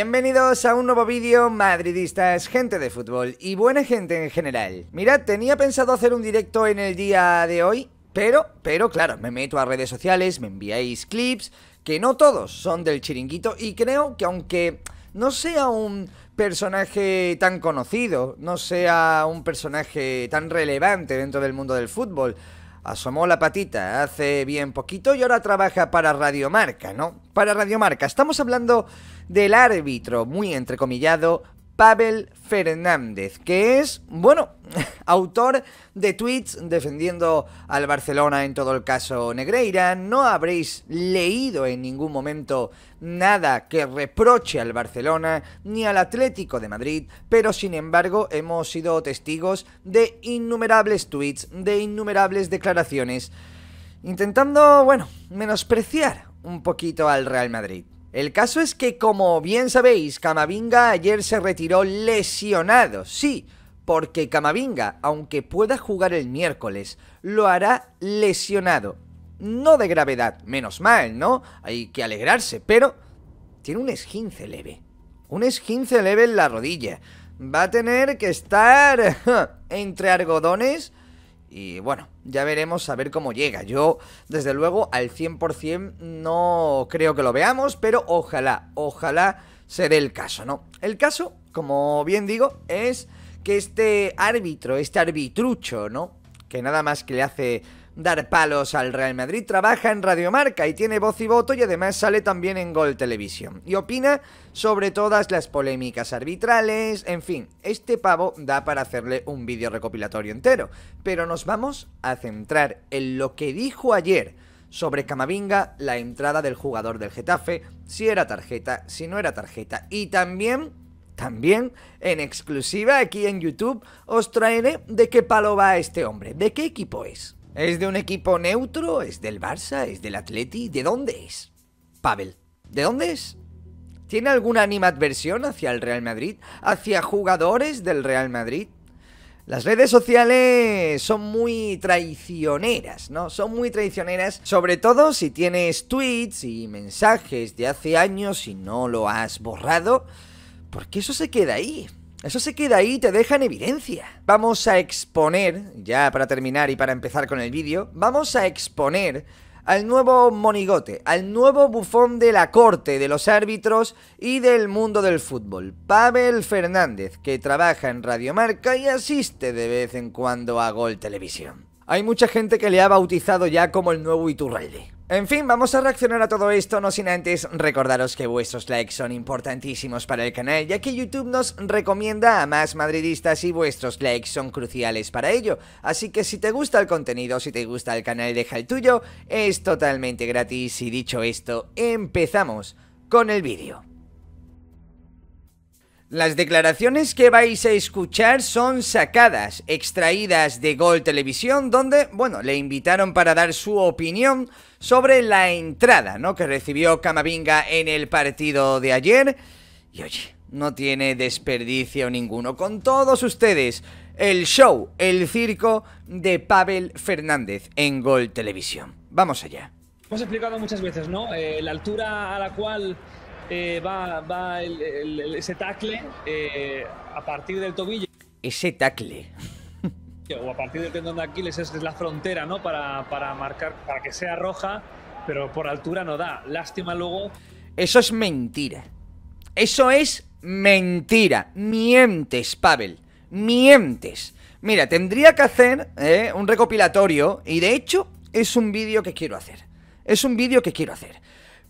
Bienvenidos a un nuevo vídeo, madridistas, gente de fútbol y buena gente en general. Mirad, tenía pensado hacer un directo en el día de hoy, pero, pero claro, me meto a redes sociales, me enviáis clips, que no todos son del chiringuito y creo que aunque no sea un personaje tan conocido, no sea un personaje tan relevante dentro del mundo del fútbol, asomó la patita hace bien poquito y ahora trabaja para Radiomarca, ¿no? Para Radiomarca. Estamos hablando del árbitro, muy entrecomillado, Pavel Fernández, que es, bueno, autor de tweets defendiendo al Barcelona en todo el caso Negreira. No habréis leído en ningún momento nada que reproche al Barcelona ni al Atlético de Madrid, pero sin embargo hemos sido testigos de innumerables tweets, de innumerables declaraciones, intentando, bueno, menospreciar un poquito al Real Madrid. El caso es que, como bien sabéis, Camavinga ayer se retiró lesionado. Sí, porque Camavinga, aunque pueda jugar el miércoles, lo hará lesionado. No de gravedad, menos mal, ¿no? Hay que alegrarse, pero tiene un esguince leve. Un esguince leve en la rodilla. Va a tener que estar entre algodones y bueno, ya veremos a ver cómo llega. Yo, desde luego, al 100% no creo que lo veamos, pero ojalá, ojalá se el caso, ¿no? El caso, como bien digo, es que este árbitro, este arbitrucho, ¿no? Que nada más que le hace dar palos al Real Madrid. Trabaja en Radiomarca y tiene voz y voto y además sale también en Gol Televisión. Y opina sobre todas las polémicas arbitrales, en fin, este pavo da para hacerle un vídeo recopilatorio entero. Pero nos vamos a centrar en lo que dijo ayer sobre Camavinga, la entrada del jugador del Getafe, si era tarjeta, si no era tarjeta. Y también también en exclusiva aquí en YouTube os traeré de qué palo va este hombre, de qué equipo es. ¿Es de un equipo neutro? ¿Es del Barça? ¿Es del Atleti? ¿De dónde es? Pavel, ¿de dónde es? ¿Tiene alguna animadversión hacia el Real Madrid? ¿Hacia jugadores del Real Madrid? Las redes sociales son muy traicioneras, ¿no? Son muy traicioneras, sobre todo si tienes tweets y mensajes de hace años y no lo has borrado, porque eso se queda ahí. Eso se queda ahí y te deja en evidencia. Vamos a exponer, ya para terminar y para empezar con el vídeo, vamos a exponer al nuevo monigote, al nuevo bufón de la corte, de los árbitros y del mundo del fútbol, Pavel Fernández, que trabaja en Radiomarca y asiste de vez en cuando a Gol Televisión. Hay mucha gente que le ha bautizado ya como el nuevo Iturralde. En fin, vamos a reaccionar a todo esto, no sin antes recordaros que vuestros likes son importantísimos para el canal, ya que YouTube nos recomienda a más madridistas y vuestros likes son cruciales para ello. Así que si te gusta el contenido, si te gusta el canal, deja el tuyo, es totalmente gratis y dicho esto, empezamos con el vídeo. Las declaraciones que vais a escuchar son sacadas, extraídas de Gol Televisión, donde, bueno, le invitaron para dar su opinión sobre la entrada, ¿no? Que recibió Camavinga en el partido de ayer. Y oye, no tiene desperdicio ninguno. Con todos ustedes, el show, el circo de Pavel Fernández en Gol Televisión. Vamos allá. Hemos explicado muchas veces, ¿no? Eh, la altura a la cual eh, va, va ese tacle eh, a partir del tobillo. Ese tacle. O a partir del tendón de Aquiles es la frontera, ¿no? Para, marcar, para que sea roja, pero por altura no da. Lástima luego. Eso es mentira. Eso es mentira. Mientes, Pavel. Mientes. Mira, tendría que hacer eh, un recopilatorio y de hecho es un vídeo que quiero hacer. Es un vídeo que quiero hacer.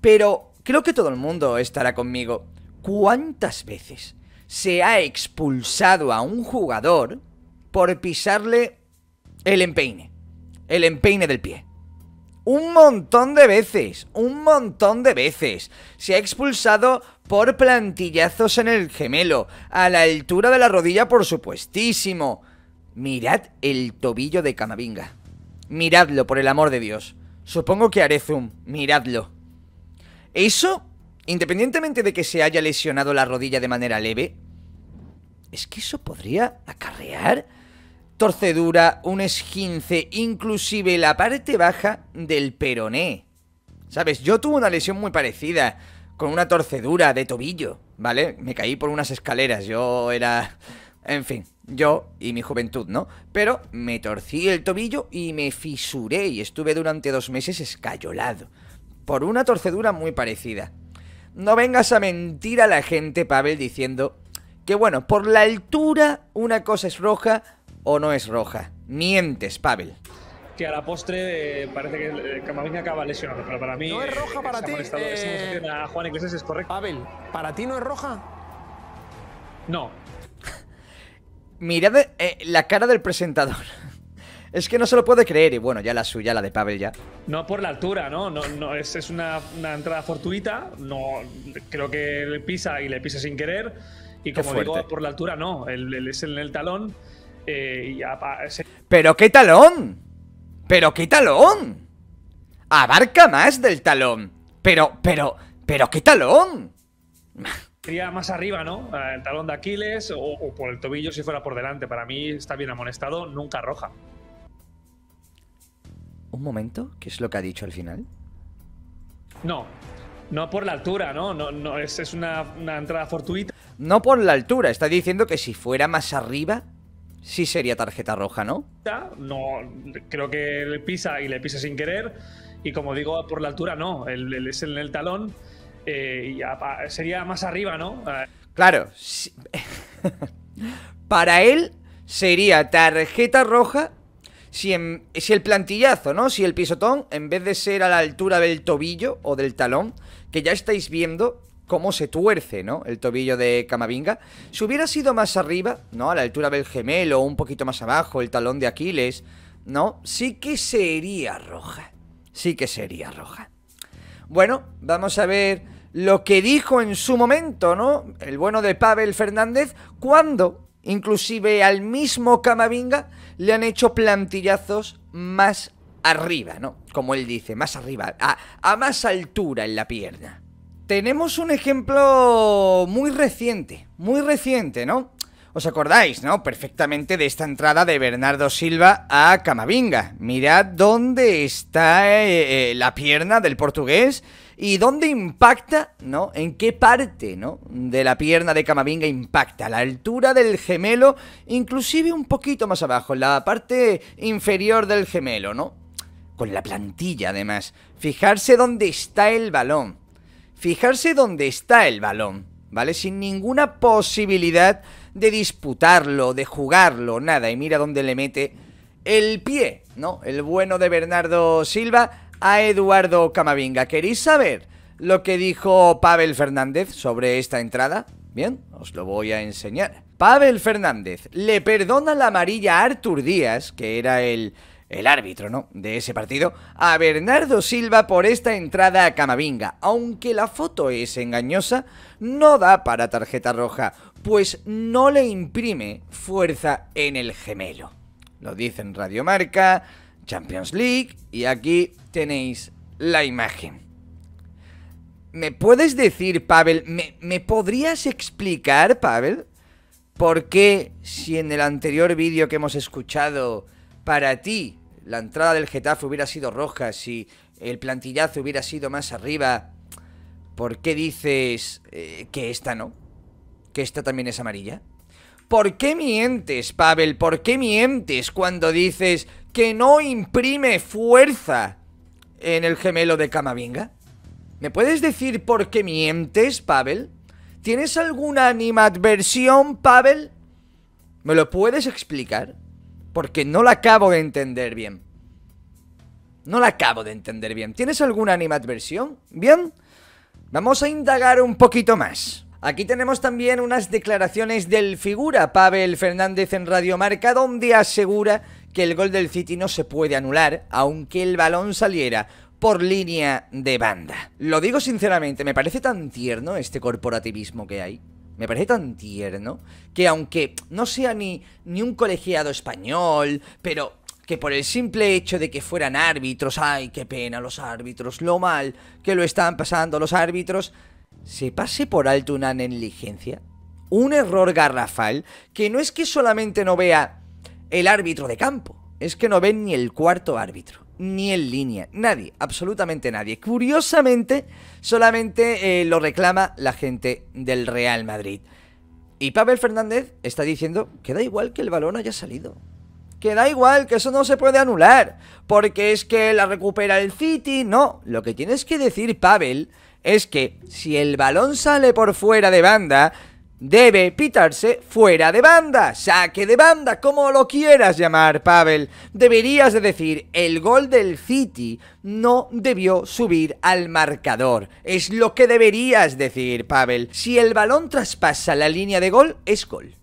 Pero Creo que todo el mundo estará conmigo. ¿Cuántas veces se ha expulsado a un jugador por pisarle el empeine? El empeine del pie. Un montón de veces, un montón de veces. Se ha expulsado por plantillazos en el gemelo, a la altura de la rodilla por supuestísimo. Mirad el tobillo de Camavinga. Miradlo, por el amor de Dios. Supongo que haré zoom. Miradlo. Eso, independientemente de que se haya lesionado la rodilla de manera leve, es que eso podría acarrear torcedura, un esquince, inclusive la parte baja del peroné. ¿Sabes? Yo tuve una lesión muy parecida, con una torcedura de tobillo, ¿vale? Me caí por unas escaleras, yo era... En fin, yo y mi juventud, ¿no? Pero me torcí el tobillo y me fisuré y estuve durante dos meses escayolado por una torcedura muy parecida. No vengas a mentir a la gente, Pavel, diciendo que, bueno, por la altura una cosa es roja o no es roja. Mientes, Pavel. Que a la postre eh, parece que Camavinga eh, acaba lesionado, pero para mí... No es roja eh, para ti. Juan Iglesias es correcto. Pavel, ¿para ti no es roja? No. Mirad la cara del presentador. Es que no se lo puede creer. Y bueno, ya la suya, la de Pavel ya. No por la altura, ¿no? No, es, una, entrada fortuita. No, creo que le pisa y le pisa sin querer. Y como digo, por la altura no. El, es en el talón. Eh, ¡Pero qué talón! ¡Pero qué talón! Abarca más del talón. Pero, pero, pero qué talón. Sería más arriba, ¿no? El talón de Aquiles o, o por el tobillo si fuera por delante. Para mí está bien amonestado, nunca roja. Un momento, ¿qué es lo que ha dicho al final? No, no por la altura, ¿no? No, es, una, entrada fortuita. No por la altura, está diciendo que si fuera más arriba, sí sería tarjeta roja, ¿no? No, creo que le pisa y le pisa sin querer. Y como digo, por la altura no, él es en el talón. Eh, sería más arriba, ¿no? Claro, para él sería tarjeta roja si, el plantillazo, ¿no? Si el pisotón, en vez de ser a la altura del tobillo o del talón, que ya estáis viendo cómo se tuerce, ¿no? El tobillo de Camavinga. Si hubiera sido más arriba, ¿no? A la altura del gemelo, un poquito más abajo, el talón de Aquiles, ¿no? Sí que sería roja. Sí que sería roja. Bueno, vamos a ver lo que dijo en su momento, ¿no? El bueno de Pavel Fernández cuando Inclusive al mismo Camavinga le han hecho plantillazos más arriba, ¿no? Como él dice, más arriba, a, más altura en la pierna. Tenemos un ejemplo muy reciente, muy reciente, ¿no? Os acordáis, ¿no? Perfectamente de esta entrada de Bernardo Silva a Camavinga. Mirad dónde está eh, eh, la pierna del portugués ¿Y dónde impacta, no? ¿En qué parte, no? De la pierna de Camavinga impacta, la altura del gemelo, inclusive un poquito más abajo, en la parte inferior del gemelo, ¿no? Con la plantilla, además. Fijarse dónde está el balón. Fijarse dónde está el balón, ¿vale? Sin ninguna posibilidad de disputarlo, de jugarlo, nada. Y mira dónde le mete el pie, ¿no? El bueno de Bernardo Silva a Eduardo Camavinga. ¿Queréis saber lo que dijo Pavel Fernández sobre esta entrada? Bien, os lo voy a enseñar. Pavel Fernández le perdona la amarilla a Artur Díaz, que era el, el árbitro, ¿no?, de ese partido, a Bernardo Silva por esta entrada a Camavinga. Aunque la foto es engañosa, no da para tarjeta roja, pues no le imprime fuerza en el gemelo. Lo dicen Radiomarca, Champions League y aquí tenéis la imagen. ¿Me puedes decir, Pavel, me, podrías explicar, Pavel, por qué si en el anterior vídeo que hemos escuchado, para ti la entrada del Getafe hubiera sido roja, si el plantillazo hubiera sido más arriba, ¿por qué dices eh, que esta no? ¿Que esta también es amarilla? ¿Por qué mientes, Pavel? ¿Por qué mientes cuando dices que no imprime fuerza en el gemelo de Camavinga? ¿Me puedes decir por qué mientes, Pavel? ¿Tienes alguna animadversión, Pavel? ¿Me lo puedes explicar? Porque no la acabo de entender bien. No la acabo de entender bien. ¿Tienes alguna animadversión? ¿Bien? Vamos a indagar un poquito más. Aquí tenemos también unas declaraciones del figura Pavel Fernández en Radio Marca, donde asegura que el gol del City no se puede anular, aunque el balón saliera por línea de banda. Lo digo sinceramente, me parece tan tierno este corporativismo que hay. Me parece tan tierno que aunque no sea ni, ni un colegiado español, pero que por el simple hecho de que fueran árbitros, ay, qué pena los árbitros, lo mal que lo están pasando los árbitros, se pase por alto una negligencia, un error garrafal, que no es que solamente no vea el árbitro de campo. Es que no ven ni el cuarto árbitro, ni en línea, nadie, absolutamente nadie. Curiosamente, solamente eh, lo reclama la gente del Real Madrid. Y Pavel Fernández está diciendo que da igual que el balón haya salido. Que da igual, que eso no se puede anular. Porque es que la recupera el City. No, lo que tienes que decir, Pavel, es que si el balón sale por fuera de banda, debe pitarse fuera de banda, saque de banda, como lo quieras llamar, Pavel. Deberías decir, el gol del City no debió subir al marcador. Es lo que deberías decir, Pavel. Si el balón traspasa la línea de gol, es gol.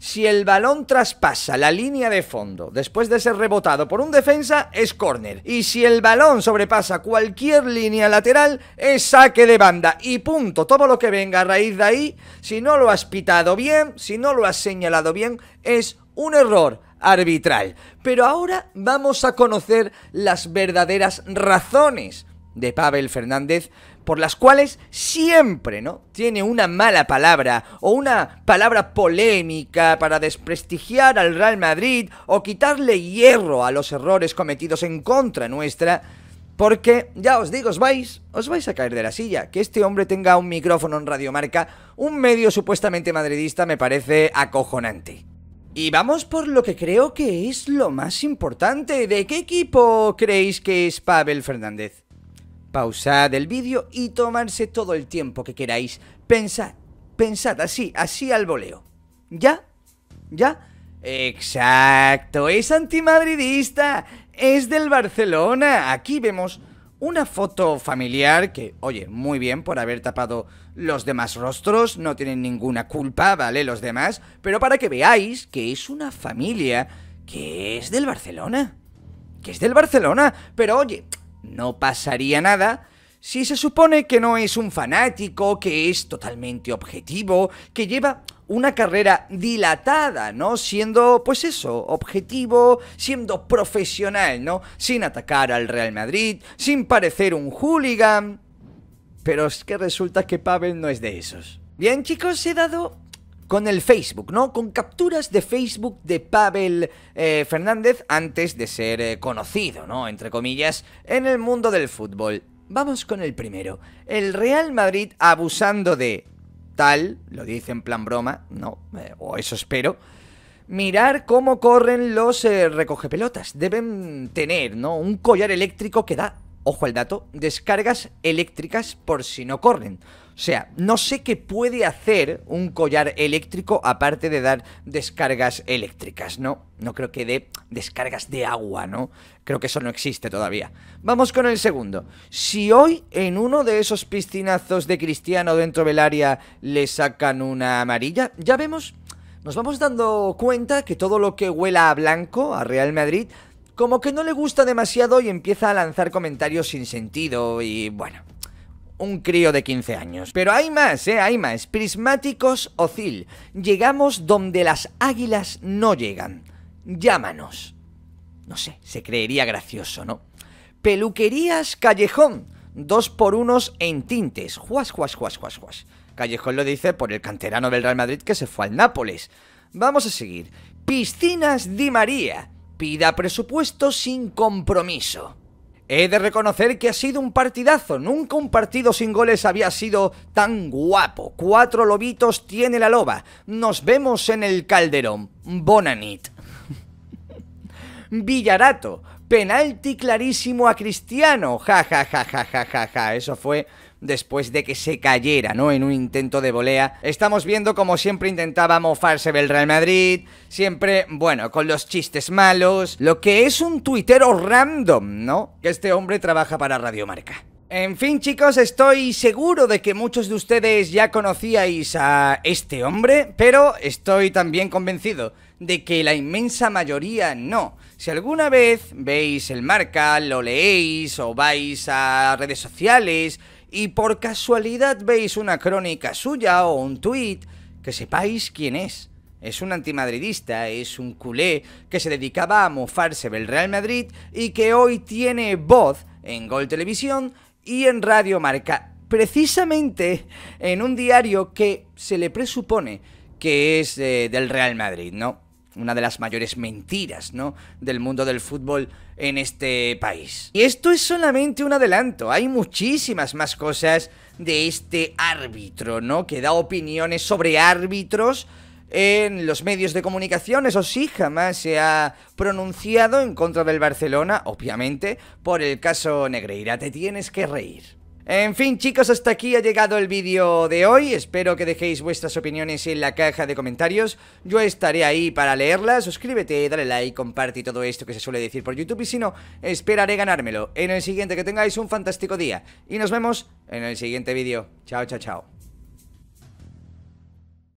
Si el balón traspasa la línea de fondo después de ser rebotado por un defensa, es córner. Y si el balón sobrepasa cualquier línea lateral, es saque de banda. Y punto, todo lo que venga a raíz de ahí, si no lo has pitado bien, si no lo has señalado bien, es un error arbitral. Pero ahora vamos a conocer las verdaderas razones de Pavel Fernández por las cuales siempre, ¿no? Tiene una mala palabra o una palabra polémica para desprestigiar al Real Madrid o quitarle hierro a los errores cometidos en contra nuestra. Porque, ya os digo, os vais, os vais a caer de la silla. Que este hombre tenga un micrófono en Radiomarca, un medio supuestamente madridista, me parece acojonante. Y vamos por lo que creo que es lo más importante. ¿De qué equipo creéis que es Pavel Fernández? pausad el vídeo y tomarse todo el tiempo que queráis. Pensad, pensad así, así al voleo. ¿Ya? ¿Ya? Exacto, es antimadridista, es del Barcelona. Aquí vemos una foto familiar que, oye, muy bien por haber tapado los demás rostros, no tienen ninguna culpa, ¿vale? Los demás, pero para que veáis que es una familia que es del Barcelona. Que es del Barcelona, pero oye, no pasaría nada si se supone que no es un fanático, que es totalmente objetivo, que lleva una carrera dilatada, ¿no? Siendo, pues eso, objetivo, siendo profesional, ¿no? Sin atacar al Real Madrid, sin parecer un hooligan. Pero es que resulta que Pavel no es de esos. Bien chicos, he dado con el Facebook, ¿no? Con capturas de Facebook de Pavel eh, Fernández antes de ser eh, conocido, ¿no? Entre comillas, en el mundo del fútbol. Vamos con el primero. El Real Madrid abusando de tal, lo dice en plan broma, ¿no? Eh, o eso espero. Mirar cómo corren los recogepelotas. Deben tener, ¿no? Un collar eléctrico que da ojo al dato, descargas eléctricas por si no corren. O sea, no sé qué puede hacer un collar eléctrico aparte de dar descargas eléctricas, ¿no? No creo que dé descargas de agua, ¿no? Creo que eso no existe todavía. Vamos con el segundo. Si hoy en uno de esos piscinazos de Cristiano dentro del área le sacan una amarilla, ya vemos nos vamos dando cuenta que todo lo que huela a blanco, a Real Madrid, como que no le gusta demasiado y empieza a lanzar comentarios sin sentido y bueno, un crío de 15 años. Pero hay más, ¿eh? Hay más. Prismáticos Ocil. Llegamos donde las águilas no llegan. Llámanos. No sé, se creería gracioso, ¿no? Peluquerías Callejón. Dos por unos en tintes. Juas, juas, juas, juas, juas. Callejón lo dice por el canterano del Real Madrid que se fue al Nápoles. Vamos a seguir. Piscinas Di María pida presupuesto sin compromiso. He de reconocer que ha sido un partidazo, nunca un partido sin goles había sido tan guapo. Cuatro lobitos tiene la loba. Nos vemos en el Calderón. Bonanit. Villarato, penalti clarísimo a Cristiano. Ja, ja, ja, ja, ja, ja, ja. Eso fue después de que se cayera, ¿no? En un intento de volea. Estamos viendo como siempre intentaba mofarse del Real Madrid, siempre, bueno, con los chistes malos, lo que es un tuitero random, ¿no? Que este hombre trabaja para Radiomarca. En fin chicos, estoy seguro de que muchos de ustedes ya conocíais a este hombre, pero estoy también convencido de que la inmensa mayoría no. Si alguna vez veis el marca, lo leéis o vais a redes sociales y por casualidad veis una crónica suya o un tuit, que sepáis quién es. Es un antimadridista, es un culé que se dedicaba a mofarse del Real Madrid y que hoy tiene voz en Gol Televisión y en Radio Marca, precisamente en un diario que se le presupone que es eh, del Real Madrid, ¿no? una de las mayores mentiras, ¿no? Del mundo del fútbol en este país. Y esto es solamente un adelanto, hay muchísimas más cosas de este árbitro, ¿no? Que da opiniones sobre árbitros en los medios de comunicación, eso sí, jamás se ha pronunciado en contra del Barcelona, obviamente, por el caso Negreira. Te tienes que reír. En fin chicos, hasta aquí ha llegado el vídeo de hoy, espero que dejéis vuestras opiniones en la caja de comentarios, yo estaré ahí para leerlas, suscríbete, dale like, comparte y todo esto que se suele decir por YouTube y si no, esperaré ganármelo en el siguiente, que tengáis un fantástico día y nos vemos en el siguiente vídeo, chao chao chao.